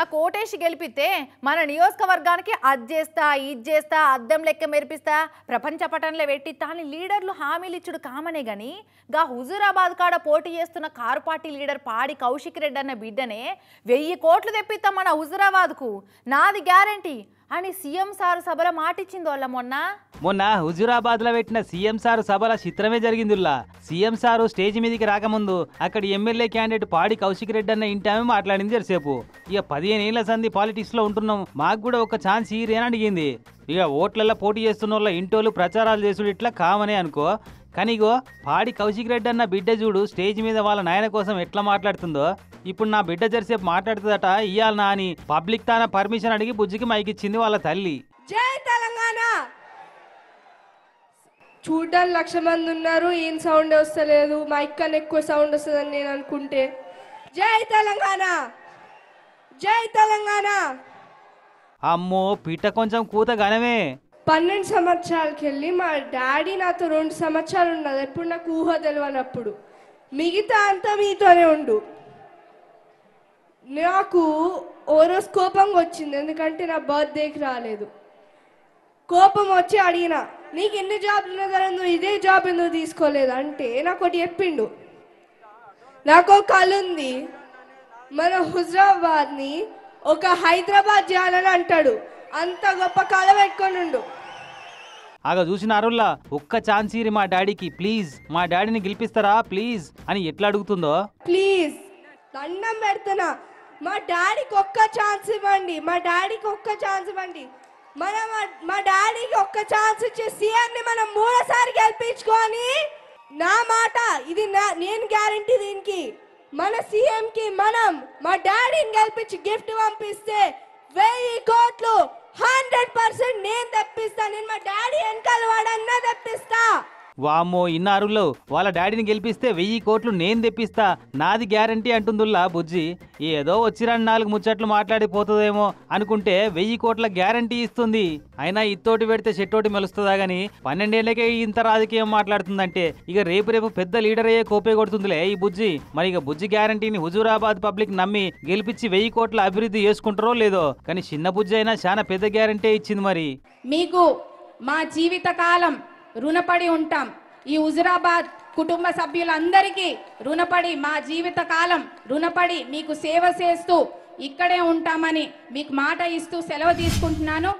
ఆ కోటేష్ గెలిపితే మన నియోజకవర్గానికి అది చేస్తా ఇది చేస్తా అద్దం లెక్క మెరిపిస్తా ప్రపంచ పటంలో పెట్టి తాను లీడర్లు హామీలు ఇచ్చుడు కామనే కానీ గా హుజూరాబాద్ కాడ పోటీ చేస్తున్న కారు పార్టీ లీడర్ పాడి కౌశిక్ రెడ్డి అన్న బిడ్డనే వెయ్యి కోట్లు తెప్పిస్తాం మన హుజూరాబాద్కు నాది గ్యారంటీ అని సీఎం సార్ సభలో మాటిచ్చింది వాళ్ళ మొన్న మొన్న హుజురాబాద్ లో పెట్టిన సీఎం సార్ సభల చిత్రమే జరిగింది సీఎం సార్ స్టేజ్ మీదకి రాకముందు అక్కడ ఎమ్మెల్యే క్యాండిడేట్ పాడి కౌశిక్ రెడ్డి అన్న ఇంటామే మాట్లాడింది సేపు ఇక పదిహేను ఏళ్ల సంధి పాలిటిక్స్ లో ఉంటున్నాం మాకు కూడా ఒక ఛాన్స్ ఈరేనని అడిగింది ఇక ఓట్లలో పోటీ చేస్తున్న వాళ్ళ ఇంటోళ్ళు ప్రచారాలు చేసుడు ఇట్లా కామనే అనుకో కానీ పాడి కౌశిక్ రెడ్డి అన్న బిడ్డ చూడు స్టేజ్ మీద వాళ్ళ నాయన కోసం ఎట్లా మాట్లాడుతుందో ఇప్పుడు నా బిడ్డ జరిసేపు మాట్లాడుతుందట నా అని పబ్లిక్ తాన పర్మిషన్ అడిగి బుజ్జికి మైకిచ్చింది వాళ్ళ తల్లి జై తెలంగాణ చూడ్డానికి లక్ష మంది ఉన్నారు ఏం సౌండ్ వస్తలేదు మైక్ కన్నా ఎక్కువ సౌండ్ వస్తుందని నేను అనుకుంటే జై తెలంగాణ జై తెలంగాణ అమ్మో పిట్ట కొంచెం కూత గనమే పన్నెండు సంవత్సరాలకి వెళ్ళి మా డాడీ నాతో రెండు సంవత్సరాలు ఉన్నది ఎప్పుడు నాకు ఊహ తెలియనప్పుడు మిగతా అంతా మీతోనే ఉండు నాకు ఓరోజు కోపంగా వచ్చింది ఎందుకంటే నా బర్త్డేకి రాలేదు కోపం వచ్చి అడిగిన నీకు ఎన్ని జాబ్లు ఉన్నా కదా నువ్వు ఇదే జాబ్ ఎందుకు తీసుకోలేదు అంటే నాకు ఒకటి చెప్పిండు నాకు ఒక కళ ఉంది మన హుజరాబాద్ని ఒక హైదరాబాద్ చేయాలని అంటాడు అంత గొప్ప కళ పెట్టుకొనుండు ఆగా చూసిన అరుల్లా ఒక్క ఛాన్స్ ఇరి మా డాడీకి ప్లీజ్ మా డాడీని గెలిపిస్తారా ప్లీజ్ అని ఎట్లా అడుగుతుందో ప్లీజ్ దండం పెడుతున్నా మా డాడీకి ఒక్క ఛాన్స్ ఇవ్వండి మా డాడీకి ఒక్క ఛాన్స్ ఇవ్వండి మనం మా డాడీకి ఒక్క ఛాన్స్ ఇచ్చి సీఎంని మనం మూడోసారి గెలిపించుకొని నా మాట ఇది నా నేను గ్యారంటీ దీనికి మన సీఎంకి మనం మా డాడీని గెలిపించి గిఫ్ట్ పంపిస్తే వెయ్యి కోట్లు హండ్రెడ్ పర్సెంట్ నేను తెప్పిస్తాను నేను మా డాడీ వెనకాల వాడన్నా తెప్పి వామ్మో ఇన్నారుల్లో వాళ్ళ డాడీని గెలిపిస్తే వెయ్యి కోట్లు నేను తెప్పిస్తా నాది గ్యారంటీ అంటుందిలా బుజ్జి ఏదో వచ్చిరాని నాలుగు ముచ్చట్లు మాట్లాడిపోతుందేమో అనుకుంటే వెయ్యి కోట్ల గ్యారంటీ ఇస్తుంది అయినా ఇత్తోటి పెడితే చెట్టోటి మెలుస్తుందా గాని పన్నెండేళ్లకే ఇంత రాజకీయం మాట్లాడుతుందంటే ఇక రేపు రేపు పెద్ద లీడర్ అయ్యే కోపే కొడుతుందిలే ఈ బుజ్జి మరి ఇక బుజ్జి గ్యారంటీని హుజూరాబాద్ పబ్లిక్ నమ్మి గెలిపించి వెయ్యి కోట్ల అభివృద్ధి చేసుకుంటారో లేదో కానీ చిన్న బుజ్జి అయినా చాలా పెద్ద గ్యారంటీ ఇచ్చింది మరి మీకు మా జీవితకాలం రుణపడి ఉంటాం ఈ హుజురాబాద్ కుటుంబ సభ్యులందరికీ రుణపడి మా జీవిత కాలం రుణపడి మీకు సేవ చేస్తూ ఇక్కడే ఉంటామని మీకు మాట ఇస్తూ సెలవు తీసుకుంటున్నాను